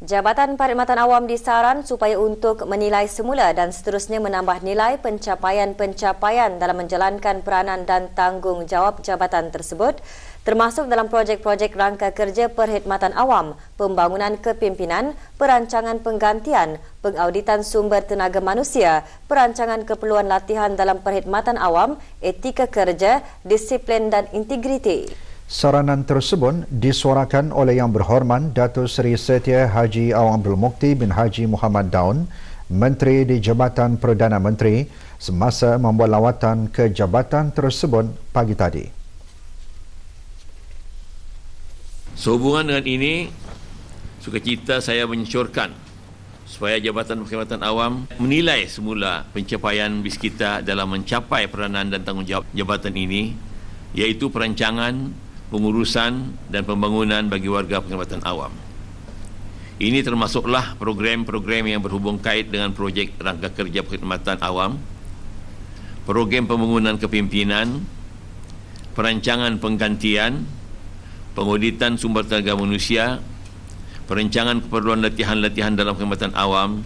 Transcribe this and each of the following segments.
Jabatan Perkhidmatan Awam disaran supaya untuk menilai semula dan seterusnya menambah nilai pencapaian-pencapaian dalam menjalankan peranan dan tanggungjawab jabatan tersebut termasuk dalam projek-projek rangka kerja perkhidmatan awam, pembangunan kepimpinan, perancangan penggantian, pengauditan sumber tenaga manusia, perancangan keperluan latihan dalam perkhidmatan awam, etika kerja, disiplin dan integriti. Saranan tersebut disuarakan oleh yang berhormat Datuk Seri Setia Haji Awang Abdul Mukti bin Haji Muhammad Daun, Menteri di Jabatan Perdana Menteri semasa membuat lawatan ke jabatan tersebut pagi tadi. Sehubungan dengan ini, sukacita saya menyucurkan supaya Jabatan Perkhidmatan Awam menilai semula pencapaian bis kita dalam mencapai peranan dan tanggungjawab jabatan ini iaitu perancangan pengurusan dan pembangunan bagi warga pengkhidmatan awam. Ini termasuklah program-program yang berhubung kait dengan projek rangka kerja perkhidmatan awam, program pembangunan kepimpinan, perancangan penggantian, penguditan sumber tenaga manusia, perancangan keperluan latihan-latihan dalam perkhidmatan awam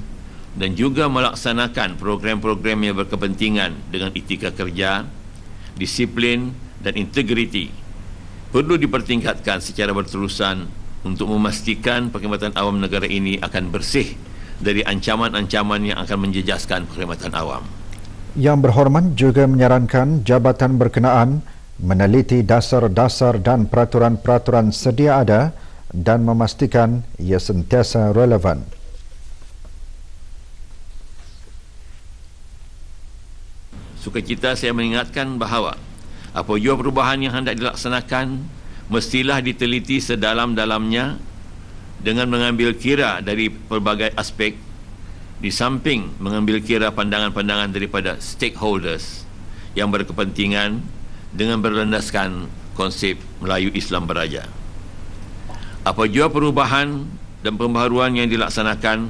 dan juga melaksanakan program-program yang berkepentingan dengan etika kerja, disiplin dan integriti perlu dipertingkatkan secara berterusan untuk memastikan perkhidmatan awam negara ini akan bersih dari ancaman-ancaman yang akan menjejaskan perkhidmatan awam. Yang berhormat juga menyarankan jabatan berkenaan meneliti dasar-dasar dan peraturan-peraturan sedia ada dan memastikan ia sentiasa relevan. Sukacita saya mengingatkan bahawa apa jua perubahan yang hendak dilaksanakan Mestilah diteliti sedalam-dalamnya Dengan mengambil kira dari pelbagai aspek Di samping mengambil kira pandangan-pandangan daripada stakeholders Yang berkepentingan dengan berlandaskan konsep Melayu Islam Beraja Apa jua perubahan dan pembaharuan yang dilaksanakan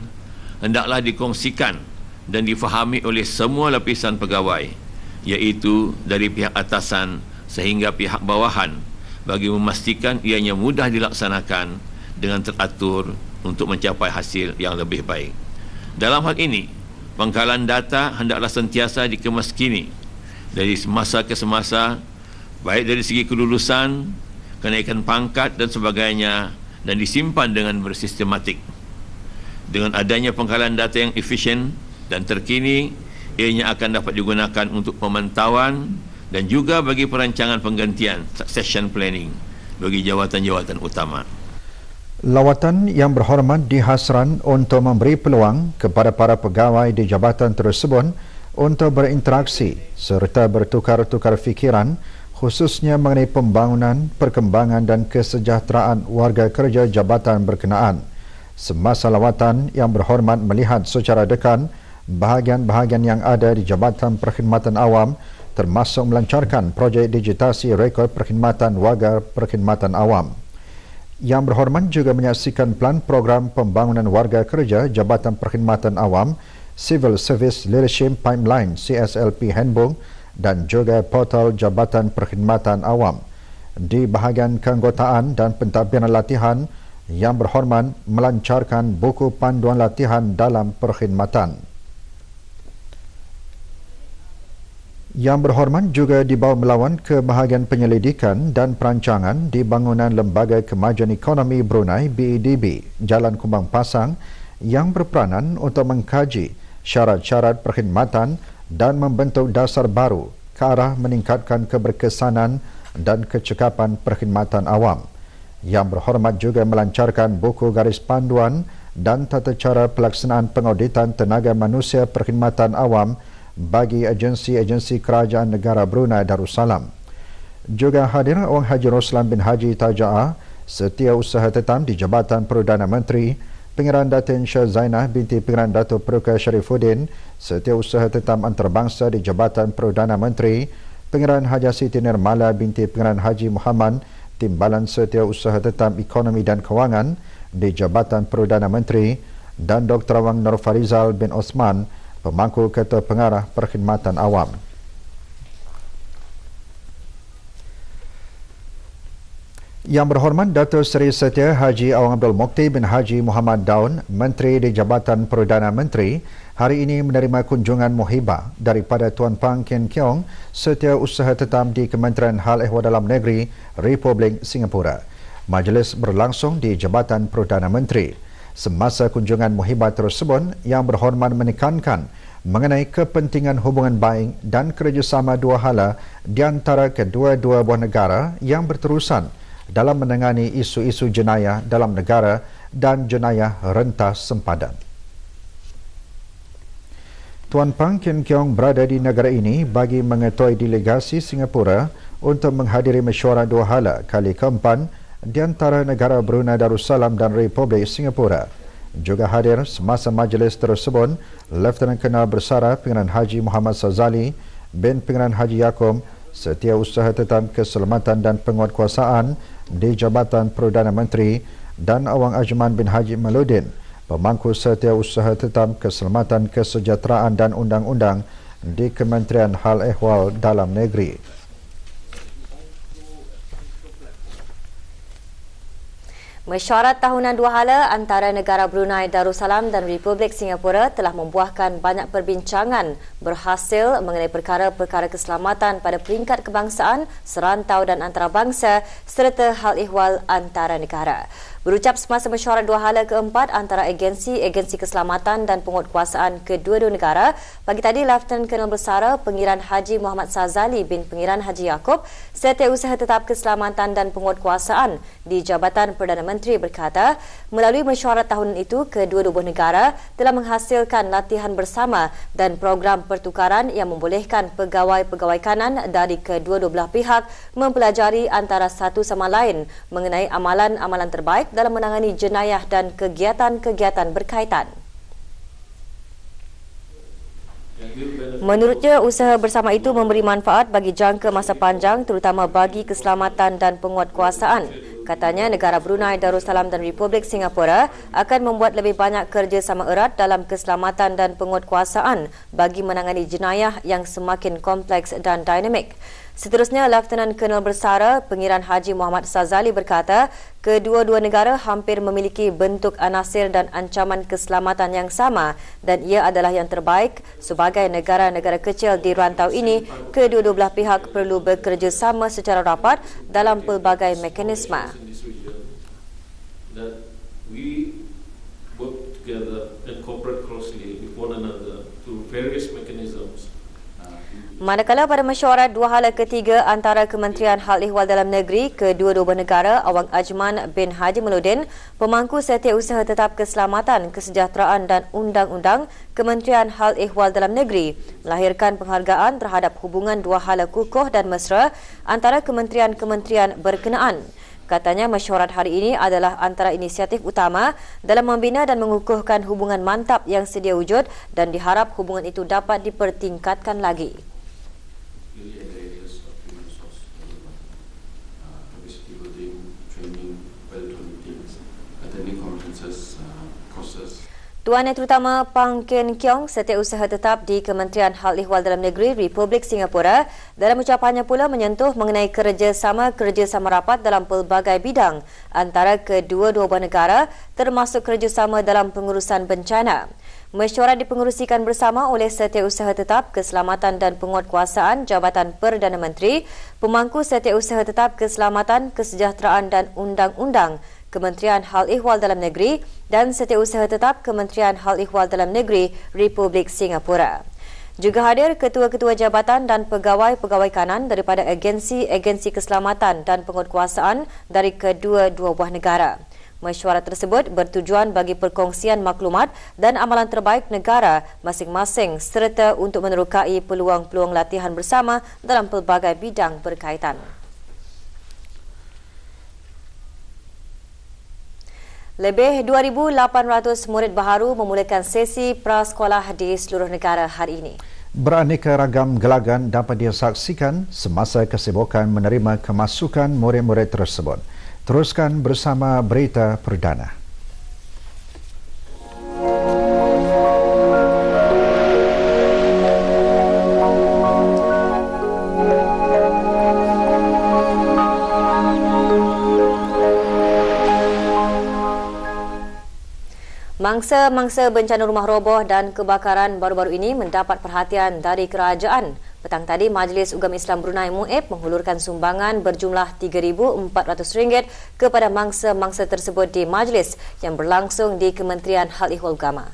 Hendaklah dikongsikan dan difahami oleh semua lapisan pegawai iaitu dari pihak atasan sehingga pihak bawahan bagi memastikan ianya mudah dilaksanakan dengan teratur untuk mencapai hasil yang lebih baik. Dalam hal ini, pangkalan data hendaklah sentiasa dikemaskini dari semasa ke semasa baik dari segi kelulusan, kenaikan pangkat dan sebagainya dan disimpan dengan bersistematik. Dengan adanya pengkalan data yang efisien dan terkini ianya akan dapat digunakan untuk pemantauan dan juga bagi perancangan penggantian succession planning bagi jawatan-jawatan utama. Lawatan yang berhormat dihasran untuk memberi peluang kepada para pegawai di jabatan tersebut untuk berinteraksi serta bertukar-tukar fikiran khususnya mengenai pembangunan, perkembangan dan kesejahteraan warga kerja jabatan berkenaan. Semasa lawatan yang berhormat melihat secara dekat bahagian-bahagian yang ada di Jabatan Perkhidmatan Awam termasuk melancarkan projek digitasi rekod perkhidmatan warga perkhidmatan awam. Yang berhormat juga menyaksikan plan program pembangunan warga kerja Jabatan Perkhidmatan Awam Civil Service Leadership Pipeline CSLP Handbook dan juga portal Jabatan Perkhidmatan Awam di bahagian keanggotaan dan pentadbiran latihan yang berhormat melancarkan buku panduan latihan dalam perkhidmatan. Yang Berhormat juga dibawa melawan ke bahagian penyelidikan dan perancangan di bangunan Lembaga Kemajuan Ekonomi Brunei BEDB e Jalan Kumbang Pasang yang berperanan untuk mengkaji syarat-syarat perkhidmatan dan membentuk dasar baru ke arah meningkatkan keberkesanan dan kecekapan perkhidmatan awam. Yang Berhormat juga melancarkan buku garis panduan dan tata cara pelaksanaan pengauditan tenaga manusia perkhidmatan awam bagi agensi-agensi kerajaan negara Brunei Darussalam. Juga hadir Wang Haji Roslan bin Haji Taja'ah, setiausaha tetam di Jabatan Perdana Menteri, Pengiran Datin Syah Zainah binti Pengiran Dato' Peruka Sharifuddin, setiausaha tetam antarabangsa di Jabatan Perdana Menteri, Pengiran Haji Siti Nirmala binti Pengiran Haji Muhammad, Timbalan Setiausaha Tetam Ekonomi dan Kewangan di Jabatan Perdana Menteri, dan Dr. Wang Nur bin Osman, pemangku Ketua Pengarah Perkhidmatan Awam. Yang berhormat Datuk Seri Setia Haji Awang Abdul Mokti bin Haji Muhammad Daun, Menteri di Jabatan Perdana Menteri, hari ini menerima kunjungan muhibah daripada Tuan Pang Kien Kiong, Setia Usaha Tetam di Kementerian Hal Ehwal Dalam Negeri, Republik Singapura. Majlis berlangsung di Jabatan Perdana Menteri semasa kunjungan muhibah tersebut yang berhormat menekankan mengenai kepentingan hubungan baik dan kerjasama dua hala di antara kedua-dua buah negara yang berterusan dalam menangani isu-isu jenayah dalam negara dan jenayah rentas sempadan. Tuan Pang Kin Kiong berada di negara ini bagi mengetuai delegasi Singapura untuk menghadiri mesyuarat dua hala kali keempat di antara negara Brunei Darussalam dan Republik Singapura. Juga hadir semasa majlis tersebut, Lieutenant Colonel Bersara Pengiran Haji Muhammad Sazali bin Pengiran Haji Yaakob Setiausaha Tetap Keselamatan dan Penguatkuasaan di Jabatan Perdana Menteri dan Awang Ajman bin Haji Maludin, pemangku Setiausaha Tetap Keselamatan Kesejahteraan dan Undang-Undang di Kementerian Hal Ehwal Dalam Negeri. Mesyuarat tahunan dua hala antara negara Brunei Darussalam dan Republik Singapura telah membuahkan banyak perbincangan berhasil mengenai perkara-perkara keselamatan pada peringkat kebangsaan, serantau dan antarabangsa serta hal ihwal antara negara berucap semasa mesyuarat dua hala keempat antara agensi-agensi keselamatan dan penguatkuasaan kedua-dua negara pagi tadi Lieutenant Colonel Bersara Pengiran Haji Muhammad Sazali bin Pengiran Haji Yaakob setiausaha tetap keselamatan dan penguatkuasaan di Jabatan Perdana Menteri berkata melalui mesyuarat tahunan itu kedua-dua negara telah menghasilkan latihan bersama dan program pertukaran yang membolehkan pegawai-pegawai kanan dari kedua-dua belah pihak mempelajari antara satu sama lain mengenai amalan-amalan terbaik dalam menangani jenayah dan kegiatan-kegiatan berkaitan. Menurutnya, usaha bersama itu memberi manfaat bagi jangka masa panjang terutama bagi keselamatan dan penguatkuasaan. Katanya negara Brunei Darussalam dan Republik Singapura akan membuat lebih banyak kerjasama erat dalam keselamatan dan penguatkuasaan bagi menangani jenayah yang semakin kompleks dan dinamik. Seterusnya, Laftanan Kenal Bersara, Pengiran Haji Muhammad Sazali berkata, kedua-dua negara hampir memiliki bentuk anasir dan ancaman keselamatan yang sama dan ia adalah yang terbaik sebagai negara-negara kecil di rantau ini. Kedua-dua belah pihak perlu bekerjasama secara rapat dalam pelbagai mekanisme. Together and cooperate closely with one another through various mechanisms. Manakala pada mesyuarat dua hala ketiga antara Kementerian Hal Ehwal Dalam Negeri kedua-dua negara Awang Ajman bin Haji Meludin, pemangku setiausaha tetap keselamatan, kesejahteraan dan undang-undang Kementerian Hal Ehwal Dalam Negeri melahirkan penghargaan terhadap hubungan dua hala kukuh dan mesra antara kementerian-kementerian berkenaan. Katanya mesyuarat hari ini adalah antara inisiatif utama dalam membina dan mengukuhkan hubungan mantap yang sedia wujud dan diharap hubungan itu dapat dipertingkatkan lagi. Tuan Yang Terutama Pang Ken Kiong, Setiausaha Tetap di Kementerian Hal Ehwal Dalam Negeri Republik Singapura dalam ucapannya pula menyentuh mengenai kerjasama-kerjasama rapat dalam pelbagai bidang antara kedua-dua buah negara termasuk kerjasama dalam pengurusan bencana. Mesyuarat dipengerusikan bersama oleh Setiausaha Tetap Keselamatan dan Penguatkuasaan Jabatan Perdana Menteri, Pemangku Setiausaha Tetap Keselamatan, Kesejahteraan dan Undang-Undang Kementerian Hal Ehwal Dalam Negeri dan Setiausaha Tetap Kementerian Hal Ehwal Dalam Negeri Republik Singapura. Juga hadir ketua-ketua jabatan dan pegawai-pegawai kanan daripada agensi-agensi keselamatan dan penguatkuasaan dari kedua-dua buah negara. Mesyuarat tersebut bertujuan bagi perkongsian maklumat dan amalan terbaik negara masing-masing serta untuk menerukai peluang-peluang latihan bersama dalam pelbagai bidang berkaitan. Lebih 2,800 murid baharu memulakan sesi prasekolah di seluruh negara hari ini. Beraneka ragam gelagan dapat disaksikan semasa kesibukan menerima kemasukan murid-murid tersebut. Teruskan bersama berita perdana. Mangsa-mangsa bencana rumah roboh dan kebakaran baru-baru ini mendapat perhatian dari kerajaan. Petang tadi, Majlis Ugam Islam Brunei Mu'ib menghulurkan sumbangan berjumlah RM3,400 kepada mangsa-mangsa tersebut di majlis yang berlangsung di Kementerian Hal Ehwal Ugama.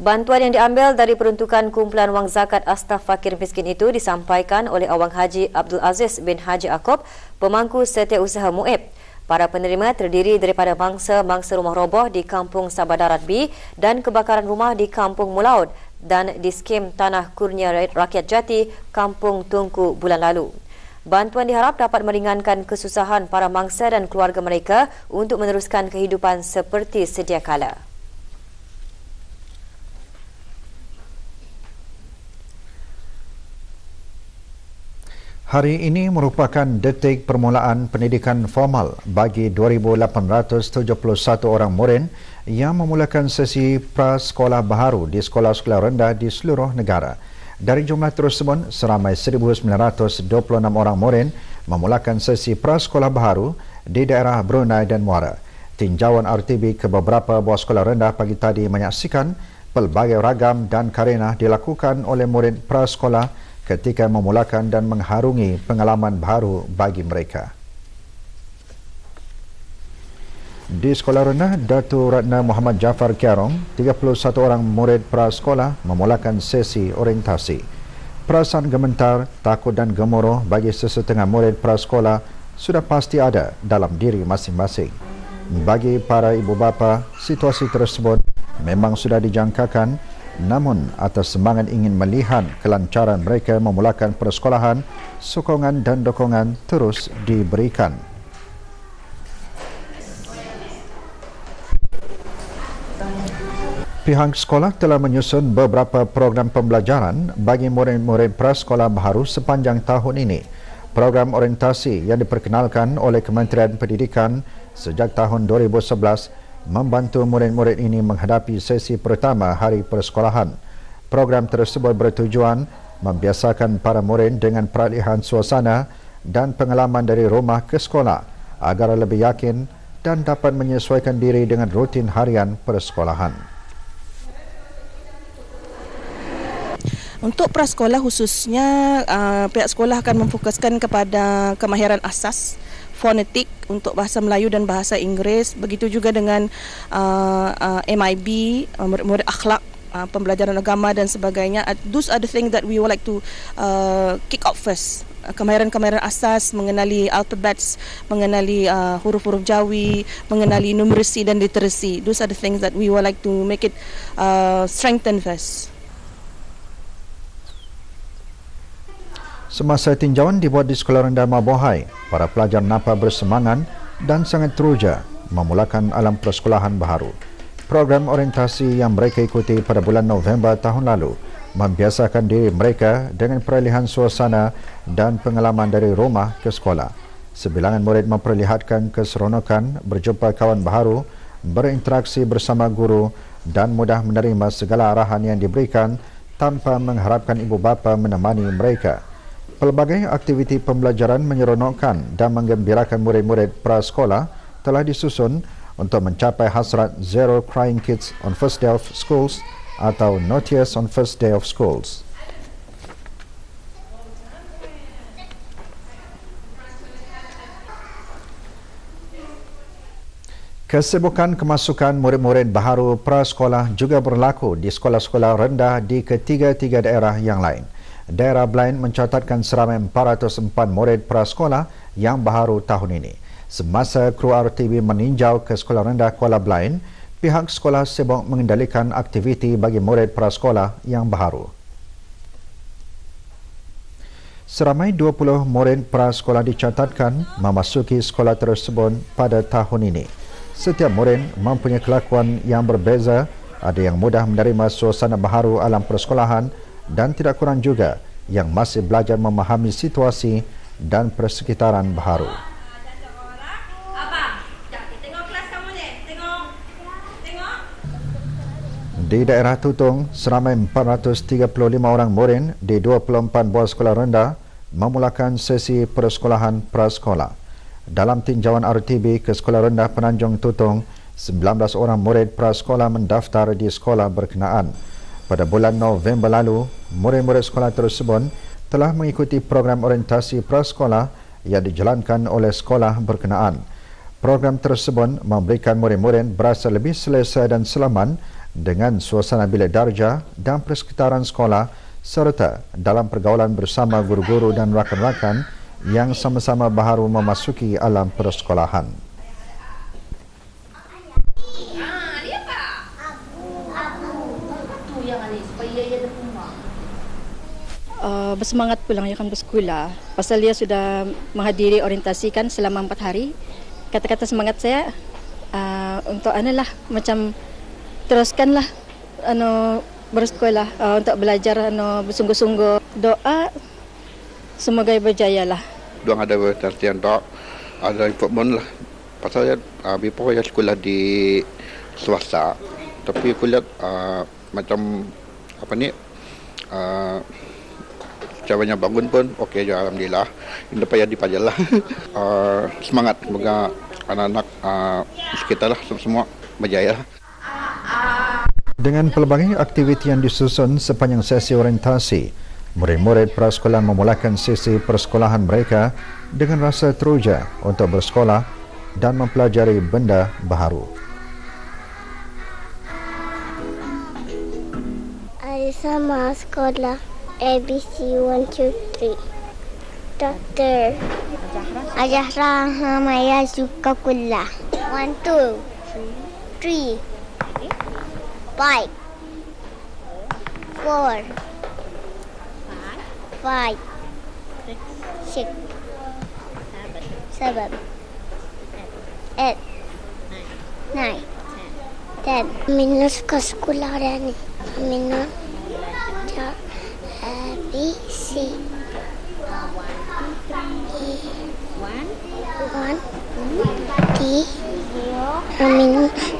Bantuan yang diambil dari peruntukan kumpulan wang zakat Astaf Fakir Miskin itu disampaikan oleh Awang Haji Abdul Aziz bin Haji Akob, pemangku setiausaha Mu'ib. Para penerima terdiri daripada bangsa-bangsa rumah roboh di Kampung Sabah Darat B dan kebakaran rumah di Kampung Mulaud dan di skim Tanah Kurnia Rakyat Jati, Kampung Tungku bulan lalu. Bantuan diharap dapat meringankan kesusahan para mangsa dan keluarga mereka untuk meneruskan kehidupan seperti sedia kala. Hari ini merupakan detik permulaan pendidikan formal bagi 2,871 orang murid yang memulakan sesi prasekolah baharu di sekolah-sekolah rendah di seluruh negara. Dari jumlah tersebut, seramai 1,926 orang murid memulakan sesi prasekolah baharu di daerah Brunei dan Muara. Tinjauan RTB ke beberapa buah sekolah rendah pagi tadi menyaksikan pelbagai ragam dan karenah dilakukan oleh murid prasekolah baharu ketika memulakan dan mengharungi pengalaman baru bagi mereka. Di Sekolah Renah, Datu Ratna Muhammad Jafar Kiarong, 31 orang murid prasekolah memulakan sesi orientasi. Perasaan gementar, takut dan gemuruh bagi sesetengah murid prasekolah sudah pasti ada dalam diri masing-masing. Bagi para ibu bapa, situasi tersebut memang sudah dijangkakan Namun atas semangat ingin melihat kelancaran mereka memulakan persekolahan, sokongan dan dokongan terus diberikan. Pihak sekolah telah menyusun beberapa program pembelajaran bagi murid-murid prasekolah baru sepanjang tahun ini. Program orientasi yang diperkenalkan oleh Kementerian Pendidikan sejak tahun 2011 membantu murid-murid ini menghadapi sesi pertama hari persekolahan. Program tersebut bertujuan membiasakan para murid dengan peralihan suasana dan pengalaman dari rumah ke sekolah agar lebih yakin dan dapat menyesuaikan diri dengan rutin harian persekolahan. Untuk prasekolah khususnya uh, pihak sekolah akan memfokuskan kepada kemahiran asas fonetik untuk bahasa Melayu dan bahasa Inggeris begitu juga dengan uh, uh, MIB uh, murid-murid akhlak Uh, pembelajaran agama dan sebagainya uh, those are the things that we would like to uh, kick off first uh, kemahiran-kemahiran asas mengenali alphabets mengenali uh, huruf-huruf jawi mengenali numerasi dan literasi those are the things that we would like to make it uh, strengthen first Semasa tinjauan dibuat di Sekolah Rendah Mabohai, para pelajar Napa bersemangat dan sangat teruja memulakan alam persekolahan baru. Program orientasi yang mereka ikuti pada bulan November tahun lalu membiasakan diri mereka dengan peralihan suasana dan pengalaman dari rumah ke sekolah. Sebilangan murid memperlihatkan keseronokan berjumpa kawan baru, berinteraksi bersama guru dan mudah menerima segala arahan yang diberikan tanpa mengharapkan ibu bapa menemani mereka. Pelbagai aktiviti pembelajaran menyeronokkan dan menggembirakan murid-murid prasekolah telah disusun untuk mencapai hasrat Zero Crying Kids on First Day of Schools atau No Tears on First Day of Schools. Kesibukan kemasukan murid-murid baharu prasekolah juga berlaku di sekolah-sekolah rendah di ketiga-tiga daerah yang lain daerah Blain mencatatkan seramai 404 murid prasekolah yang baharu tahun ini. Semasa kru RTB meninjau ke sekolah rendah Kuala Blain, pihak sekolah sibuk mengendalikan aktiviti bagi murid prasekolah yang baharu. Seramai 20 murid prasekolah dicatatkan memasuki sekolah tersebut pada tahun ini. Setiap murid mempunyai kelakuan yang berbeza, ada yang mudah menerima suasana baharu alam persekolahan, dan tidak kurang juga yang masih belajar memahami situasi dan persekitaran baru. Di daerah Tutung, seramai 435 orang murid di 24 buah sekolah rendah memulakan sesi persekolahan prasekolah. Dalam tinjauan RTB ke sekolah rendah Penanjung Tutung, 19 orang murid prasekolah mendaftar di sekolah berkenaan. Pada bulan November lalu, murid-murid sekolah tersebut telah mengikuti program orientasi prasekolah yang dijalankan oleh sekolah berkenaan. Program tersebut memberikan murid-murid berasa lebih selesa dan selaman dengan suasana bilik darjah dan persekitaran sekolah serta dalam pergaulan bersama guru-guru dan rakan-rakan yang sama-sama baru memasuki alam persekolahan. Uh, bersemangat pulang ya kan bersekolah pasal dia sudah menghadiri orientasi kan selama empat hari kata-kata semangat saya uh, untuk anilah macam teruskanlah ano bersekolah uh, untuk belajar ano bersungguh-sungguh doa semoga berjaya lah doang ada tertian tak ada informan lah pasal ya uh, before ya sekolah di swasta tapi kulihat uh, macam apa ni uh, cabanya bangun pun okey juga alhamdulillah. Ini dapat jadi pajal lah. Ah, semangat moga anak-anak uh, sekitar lah semua berjaya. Dengan pelbagai aktiviti yang disusun sepanjang sesi orientasi, murid-murid prasekolah memulakan sesi persekolahan mereka dengan rasa teruja untuk bersekolah dan mempelajari benda baharu. Aisyah sama sekolah. ABC one two three. Doctor Azahra Hamaya two. One two three. Five. Four. Five. Six. Seven. Eight. Nine. Ten. Minus kaskularani. Minus. ini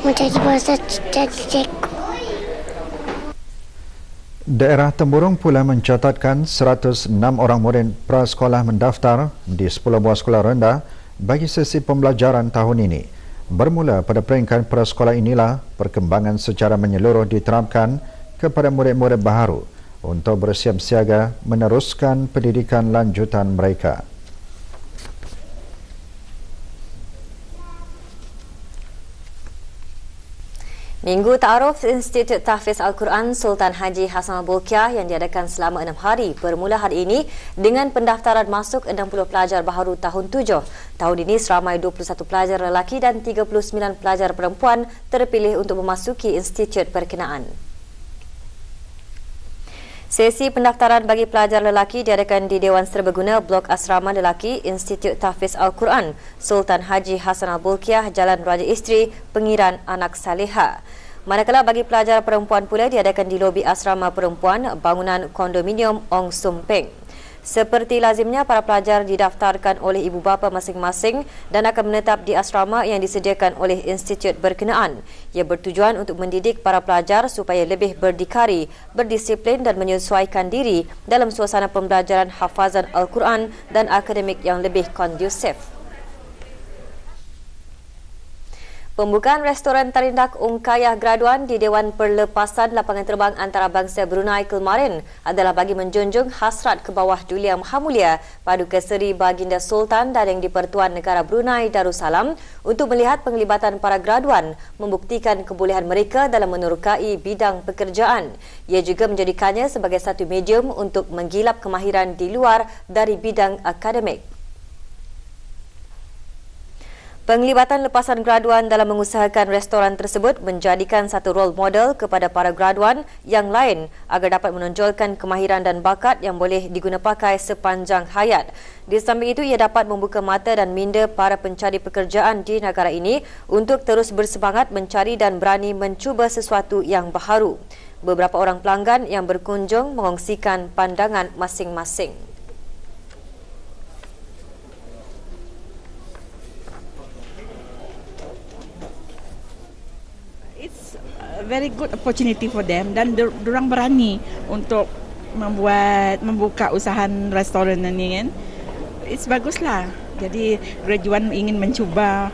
menjadi bahasa cek. Daerah Temburong pula mencatatkan 106 orang murid prasekolah mendaftar di 10 buah sekolah rendah bagi sesi pembelajaran tahun ini. Bermula pada peringkat prasekolah inilah perkembangan secara menyeluruh diterapkan kepada murid-murid baharu untuk bersiap siaga meneruskan pendidikan lanjutan mereka. Minggu Ta'aruf Institut Tahfiz Al-Quran Sultan Haji Hassan Bukiah yang diadakan selama enam hari bermula hari ini dengan pendaftaran masuk 60 pelajar baharu tahun 7. Tahun ini seramai 21 pelajar lelaki dan 39 pelajar perempuan terpilih untuk memasuki institut berkenaan. Sesi pendaftaran bagi pelajar lelaki diadakan di Dewan Serbaguna Blok Asrama Lelaki Institut Tahfiz Al-Quran Sultan Haji Hassan Al-Bulkiah Jalan Raja Isteri Pengiran Anak Saleha. Manakala bagi pelajar perempuan pula diadakan di lobi asrama perempuan bangunan kondominium Ong Sumpeng. Seperti lazimnya, para pelajar didaftarkan oleh ibu bapa masing-masing dan akan menetap di asrama yang disediakan oleh institut berkenaan. Ia bertujuan untuk mendidik para pelajar supaya lebih berdikari, berdisiplin dan menyesuaikan diri dalam suasana pembelajaran hafazan Al-Quran dan akademik yang lebih kondusif. Pembukaan restoran terindak Ungkayah Graduan di Dewan Perlepasan Lapangan Terbang Antarabangsa Brunei kemarin adalah bagi menjunjung hasrat ke bawah Dulia Mahamulia Paduka Seri Baginda Sultan dan yang dipertuan negara Brunei Darussalam untuk melihat penglibatan para graduan membuktikan kebolehan mereka dalam menerukai bidang pekerjaan. Ia juga menjadikannya sebagai satu medium untuk menggilap kemahiran di luar dari bidang akademik. Penglibatan lepasan graduan dalam mengusahakan restoran tersebut menjadikan satu role model kepada para graduan yang lain agar dapat menonjolkan kemahiran dan bakat yang boleh digunapakai sepanjang hayat. Di samping itu, ia dapat membuka mata dan minda para pencari pekerjaan di negara ini untuk terus bersemangat mencari dan berani mencuba sesuatu yang baharu. Beberapa orang pelanggan yang berkunjung mengongsikan pandangan masing-masing. very good opportunity for them dan orang berani untuk membuat membuka usaha restoran ni kan. It's baguslah. Jadi graduan ingin mencuba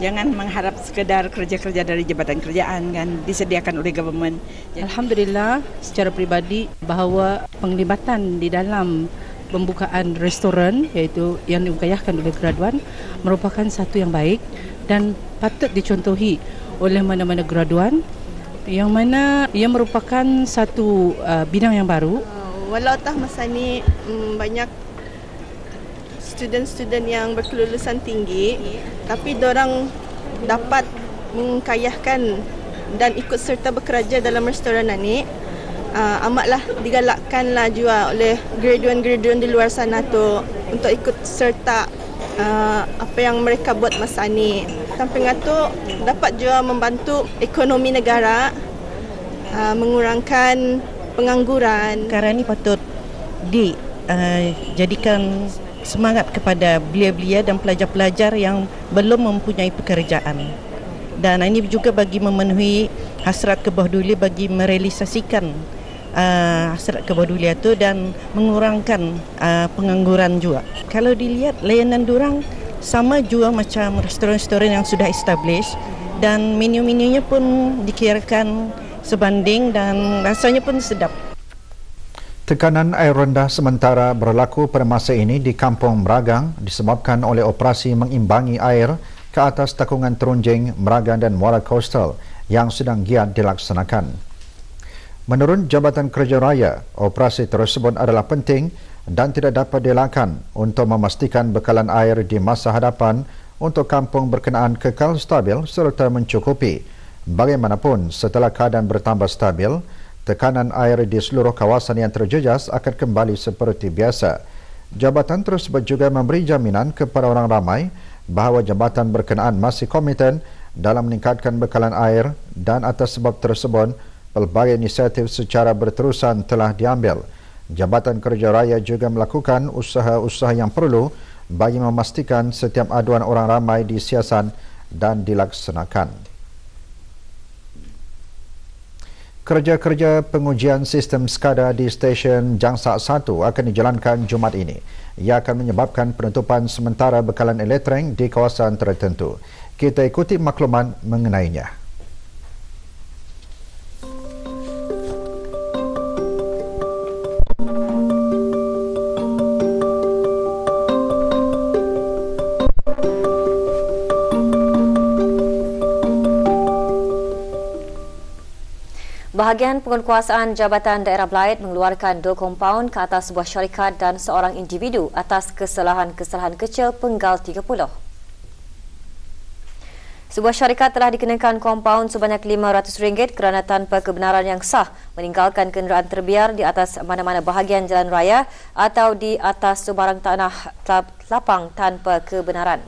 Jangan mengharap sekadar kerja-kerja dari jabatan kerjaan kan disediakan oleh government. Jadi... Alhamdulillah secara peribadi bahawa penglibatan di dalam pembukaan restoran iaitu yang diukayahkan oleh graduan merupakan satu yang baik dan patut dicontohi oleh mana-mana graduan yang mana ia merupakan satu uh, bidang yang baru. Uh, walau tak masa ni um, banyak student-student yang berkelulusan tinggi, tapi orang dapat mengkayahkan dan ikut serta bekerja dalam restoran ini uh, amatlah digalakkanlah juga oleh graduan-graduan di luar sana tu untuk ikut serta uh, apa yang mereka buat masa ni. Jabatan Pengatur dapat juga membantu ekonomi negara uh, mengurangkan pengangguran. Karena ini patut dijadikan uh, semangat kepada belia-belia dan pelajar-pelajar yang belum mempunyai pekerjaan. Dan ini juga bagi memenuhi hasrat kebahduli bagi merealisasikan uh, hasrat kebahduli itu dan mengurangkan uh, pengangguran juga. Kalau dilihat layanan durang, sama juga macam restoran-restoran yang sudah establish dan menu-menunya pun dikirakan sebanding dan rasanya pun sedap. Tekanan air rendah sementara berlaku pada masa ini di Kampung Meragang disebabkan oleh operasi mengimbangi air ke atas takungan Terunjing, Meragang dan Muara Coastal yang sedang giat dilaksanakan. Menurut Jabatan Kerja Raya, operasi tersebut adalah penting dan tidak dapat dielakkan untuk memastikan bekalan air di masa hadapan untuk kampung berkenaan kekal stabil serta mencukupi. Bagaimanapun, setelah keadaan bertambah stabil, tekanan air di seluruh kawasan yang terjejas akan kembali seperti biasa. Jabatan terus juga memberi jaminan kepada orang ramai bahawa jabatan berkenaan masih komiten dalam meningkatkan bekalan air dan atas sebab tersebut, pelbagai inisiatif secara berterusan telah diambil. Jabatan Kerja Raya juga melakukan usaha-usaha yang perlu bagi memastikan setiap aduan orang ramai disiasan dan dilaksanakan. Kerja-kerja pengujian sistem SCADA di stesen Jangsa 1 akan dijalankan Jumaat ini. Ia akan menyebabkan penutupan sementara bekalan elektrik di kawasan tertentu. Kita ikuti makluman mengenainya. Bahagian pengkuasaan Jabatan Daerah Belait mengeluarkan dua kompaun ke atas sebuah syarikat dan seorang individu atas kesalahan-kesalahan kecil penggal 30. Sebuah syarikat telah dikenakan kompaun sebanyak RM500 kerana tanpa kebenaran yang sah meninggalkan kenderaan terbiar di atas mana-mana bahagian jalan raya atau di atas sebarang tanah lapang tanpa kebenaran.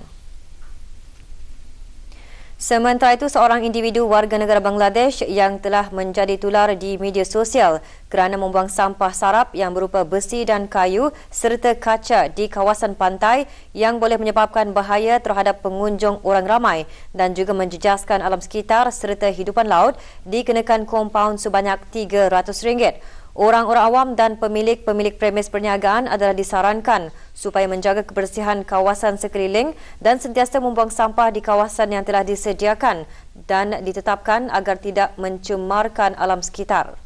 Sementara itu, seorang individu warga negara Bangladesh yang telah menjadi tular di media sosial kerana membuang sampah sarap yang berupa besi dan kayu serta kaca di kawasan pantai yang boleh menyebabkan bahaya terhadap pengunjung orang ramai dan juga menjejaskan alam sekitar serta hidupan laut dikenakan kompaun sebanyak RM300. Orang-orang awam dan pemilik-pemilik premis perniagaan adalah disarankan supaya menjaga kebersihan kawasan sekeliling dan sentiasa membuang sampah di kawasan yang telah disediakan dan ditetapkan agar tidak mencemarkan alam sekitar.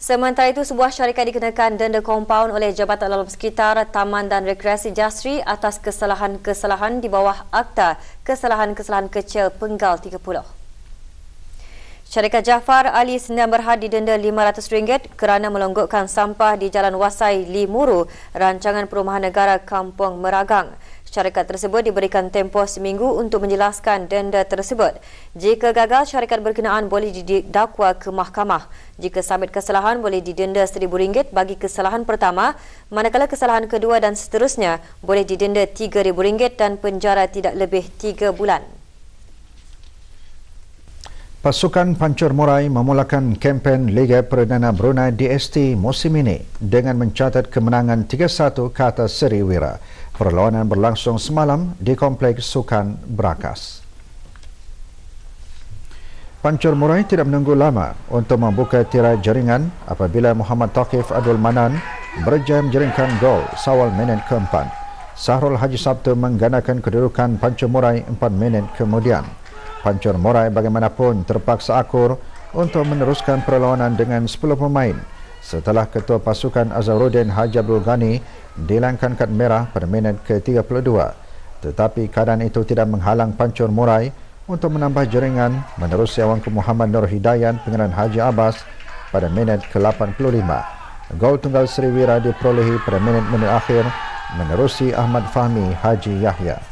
Sementara itu, sebuah syarikat dikenakan denda kompaun oleh Jabatan Alam Sekitar, Taman dan Rekreasi Jasri atas kesalahan-kesalahan di bawah Akta Kesalahan-Kesalahan Kecil Penggal 30. Syarikat Jafar Ali Sendian Berhad didenda RM500 kerana melonggokkan sampah di Jalan Wasai Limuru, Rancangan Perumahan Negara Kampung Meragang. Syarikat tersebut diberikan tempoh seminggu untuk menjelaskan denda tersebut. Jika gagal, syarikat berkenaan boleh didakwa ke mahkamah. Jika sambil kesalahan, boleh didenda RM1,000 bagi kesalahan pertama, manakala kesalahan kedua dan seterusnya boleh didenda RM3,000 dan penjara tidak lebih 3 bulan. Pasukan Pancur Murai memulakan kempen Liga Perdana Brunei DST musim ini dengan mencatat kemenangan 3-1 ke atas Seri Wira. Perlawanan berlangsung semalam di Kompleks Sukan Brakas. Pancur Murai tidak menunggu lama untuk membuka tirai jaringan apabila Muhammad Taqif Abdul Manan berjaya menjaringkan gol sawal minit keempat. Sahrul Haji Sabtu mengganakan kedudukan Pancur Murai empat minit kemudian. Pancur Morai bagaimanapun terpaksa akur untuk meneruskan perlawanan dengan 10 pemain setelah ketua pasukan Azharuddin Hajabul Ghani dilangkan kad merah pada minit ke-32. Tetapi keadaan itu tidak menghalang Pancur Morai untuk menambah jaringan menerusi awang Muhammad Nur Hidayan pengenalan Haji Abbas pada minit ke-85. Gol tunggal Sriwira diperolehi pada minit-minit akhir menerusi Ahmad Fahmi Haji Yahya.